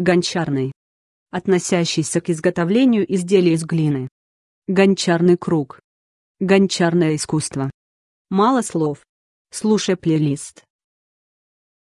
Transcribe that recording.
Гончарный. Относящийся к изготовлению изделий из глины. Гончарный круг. Гончарное искусство. Мало слов. Слушай плейлист.